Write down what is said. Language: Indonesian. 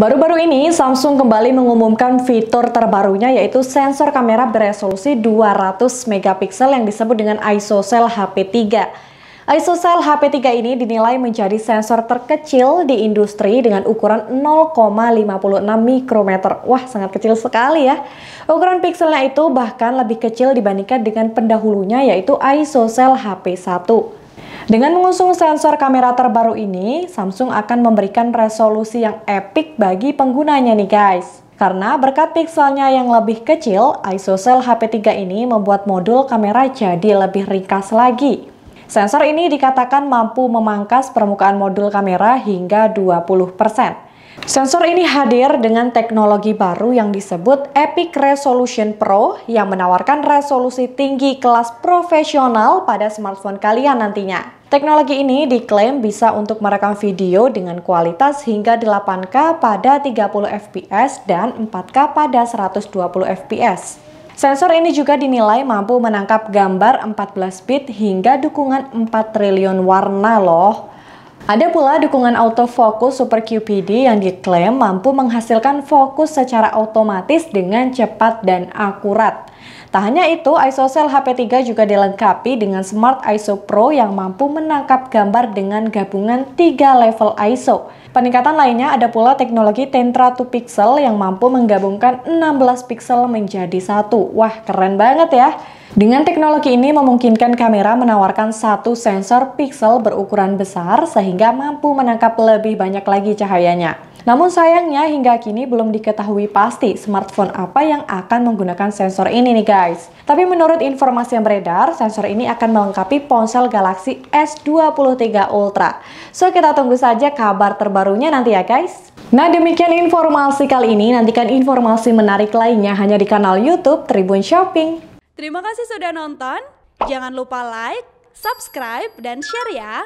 Baru-baru ini Samsung kembali mengumumkan fitur terbarunya yaitu sensor kamera beresolusi 200 megapiksel yang disebut dengan ISOCELL HP3. ISOCELL HP3 ini dinilai menjadi sensor terkecil di industri dengan ukuran 0,56 mikrometer. Wah, sangat kecil sekali ya. Ukuran pikselnya itu bahkan lebih kecil dibandingkan dengan pendahulunya yaitu ISOCELL HP1. Dengan mengusung sensor kamera terbaru ini, Samsung akan memberikan resolusi yang epic bagi penggunanya nih guys. Karena berkat pikselnya yang lebih kecil, ISOCELL HP3 ini membuat modul kamera jadi lebih ringkas lagi. Sensor ini dikatakan mampu memangkas permukaan modul kamera hingga 20%. Sensor ini hadir dengan teknologi baru yang disebut Epic Resolution Pro yang menawarkan resolusi tinggi kelas profesional pada smartphone kalian nantinya. Teknologi ini diklaim bisa untuk merekam video dengan kualitas hingga 8K pada 30 fps dan 4K pada 120 fps. Sensor ini juga dinilai mampu menangkap gambar 14 bit hingga dukungan 4 triliun warna loh. Ada pula dukungan autofocus Super QPD yang diklaim mampu menghasilkan fokus secara otomatis dengan cepat dan akurat. Tak hanya itu, ISOCELL HP3 juga dilengkapi dengan Smart ISO Pro yang mampu menangkap gambar dengan gabungan 3 level ISO. Peningkatan lainnya ada pula teknologi Tentra 2 Pixel yang mampu menggabungkan 16 pixel menjadi satu. Wah, keren banget ya. Dengan teknologi ini memungkinkan kamera menawarkan satu sensor pixel berukuran besar sehingga mampu menangkap lebih banyak lagi cahayanya. Namun sayangnya hingga kini belum diketahui pasti smartphone apa yang akan menggunakan sensor ini nih guys. Tapi menurut informasi yang beredar, sensor ini akan melengkapi ponsel Galaxy S23 Ultra. So kita tunggu saja kabar terbarunya nanti ya guys. Nah demikian informasi kali ini, nantikan informasi menarik lainnya hanya di kanal Youtube Tribun Shopping. Terima kasih sudah nonton, jangan lupa like, subscribe, dan share ya!